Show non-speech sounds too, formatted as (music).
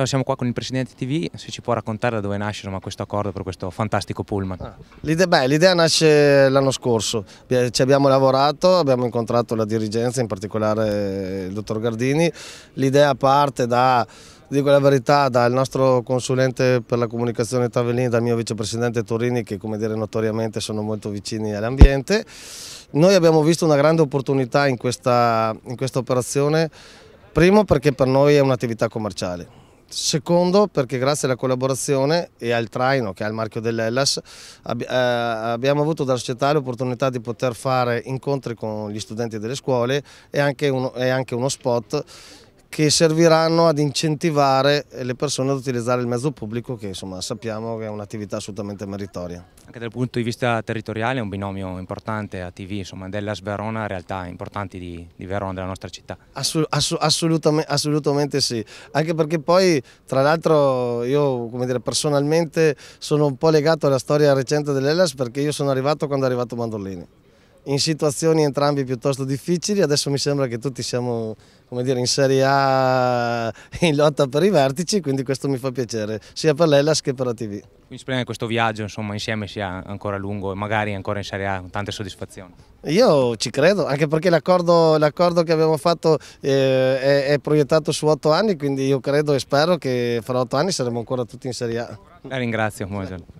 Allora siamo qua con il Presidente TV, se ci può raccontare da dove nasce insomma, questo accordo per questo fantastico pullman. Ah, l'idea, nasce l'anno scorso, ci abbiamo lavorato, abbiamo incontrato la dirigenza, in particolare eh, il dottor Gardini, l'idea parte da dico la verità, dal nostro consulente per la comunicazione Tavellini, dal mio vicepresidente Torini, che come dire notoriamente sono molto vicini all'ambiente. Noi abbiamo visto una grande opportunità in questa, in questa operazione, primo perché per noi è un'attività commerciale, Secondo perché grazie alla collaborazione e al traino che ha il marchio dell'Ellas ab eh, abbiamo avuto dalla società l'opportunità di poter fare incontri con gli studenti delle scuole e anche uno, e anche uno spot che serviranno ad incentivare eh, le persone ad utilizzare il mezzo pubblico che insomma sappiamo che è un'attività assolutamente meritoria. Anche dal punto di vista territoriale è un binomio importante a TV, insomma della Sverona, realtà importanti di, di, Verona, della nostra città. Assu assolutamente, assolutamente, sì, anche perché poi tra l'altro io come dire, personalmente sono un po' legato alla storia recente dell'Ellas perché io sono arrivato quando è arrivato Mandolini in situazioni entrambi piuttosto difficili, adesso mi sembra che tutti siamo dire, in Serie A (laughs) in lotta per i vertici, quindi questo mi fa piacere, sia per l'Ellas che per la TV. Quindi speriamo che questo viaggio insomma, insieme sia ancora lungo e magari ancora in Serie A con tante soddisfazioni. Io ci credo, anche perché l'accordo che abbiamo fatto eh, è, è, proiettato su otto anni, quindi io credo e spero che fra otto anni saremo ancora tutti in Serie A. La ringrazio, Moser.